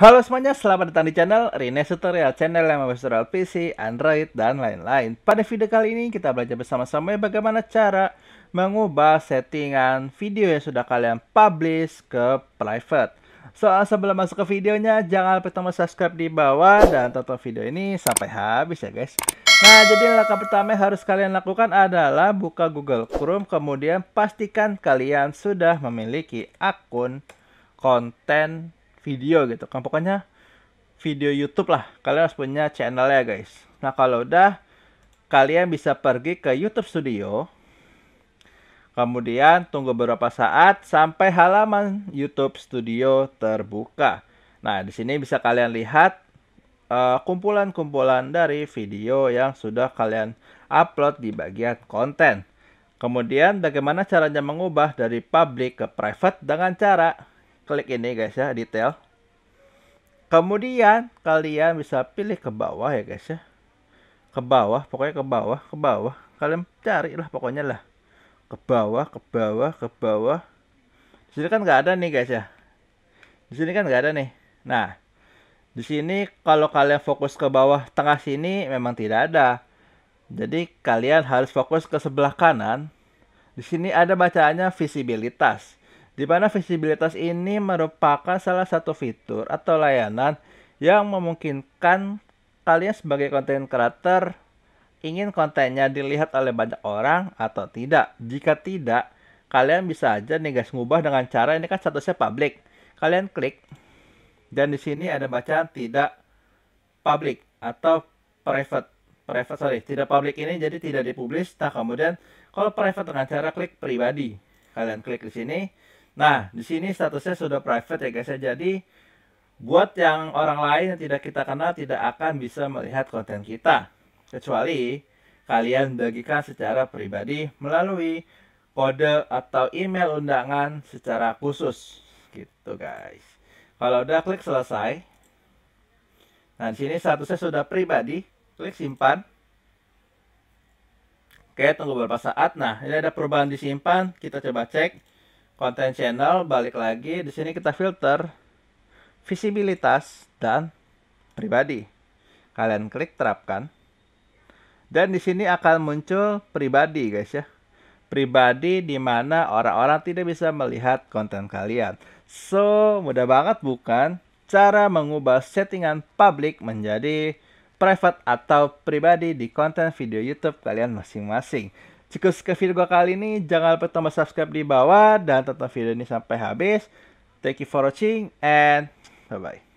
Halo semuanya, selamat datang di channel Rines Tutorial, channel yang membahas tutorial PC, Android, dan lain-lain. Pada video kali ini kita belajar bersama-sama ya bagaimana cara mengubah settingan video yang sudah kalian publish ke private. So, sebelum masuk ke videonya, jangan lupa untuk subscribe di bawah dan tonton video ini sampai habis ya guys. Nah, jadi langkah pertama yang harus kalian lakukan adalah buka Google Chrome, kemudian pastikan kalian sudah memiliki akun konten video gitu kan pokoknya video YouTube lah kalian harus punya channel ya guys nah kalau udah kalian bisa pergi ke YouTube Studio kemudian tunggu beberapa saat sampai halaman YouTube Studio terbuka nah di sini bisa kalian lihat eh, kumpulan-kumpulan uh, kumpulan -kumpulan dari video yang sudah kalian upload di bagian konten. Kemudian bagaimana caranya mengubah dari public ke private dengan cara klik ini guys ya, detail. Kemudian kalian bisa pilih ke bawah ya guys ya. Ke bawah, pokoknya ke bawah, ke bawah. Kalian carilah pokoknya lah. Ke bawah, ke bawah, ke bawah. Di sini kan nggak ada nih guys ya. Di sini kan nggak ada nih. Nah, di sini kalau kalian fokus ke bawah tengah sini memang tidak ada. Jadi kalian harus fokus ke sebelah kanan. Di sini ada bacaannya visibilitas di mana visibilitas ini merupakan salah satu fitur atau layanan yang memungkinkan kalian sebagai konten creator ingin kontennya dilihat oleh banyak orang atau tidak. Jika tidak, kalian bisa aja nih guys ngubah dengan cara ini kan statusnya public. Kalian klik dan di sini ada bacaan tidak public atau private. Private sorry, tidak public ini jadi tidak dipublish. Nah, kemudian kalau private dengan cara klik pribadi. Kalian klik di sini Nah, di sini statusnya sudah private ya guys ya. Jadi buat yang orang lain yang tidak kita kenal tidak akan bisa melihat konten kita kecuali kalian bagikan secara pribadi melalui kode atau email undangan secara khusus gitu guys. Kalau udah klik selesai. Nah, di sini statusnya sudah pribadi, klik simpan. Oke, tunggu beberapa saat. Nah, ini ada perubahan disimpan, kita coba cek konten channel balik lagi di sini kita filter visibilitas dan pribadi. Kalian klik terapkan. Dan di sini akan muncul pribadi guys ya. Pribadi di mana orang-orang tidak bisa melihat konten kalian. So, mudah banget bukan? Cara mengubah settingan public menjadi private atau pribadi di konten video YouTube kalian masing-masing. Cukup sekian video kali ini. Jangan lupa tombol subscribe di bawah dan tonton video ini sampai habis. Thank you for watching and bye-bye.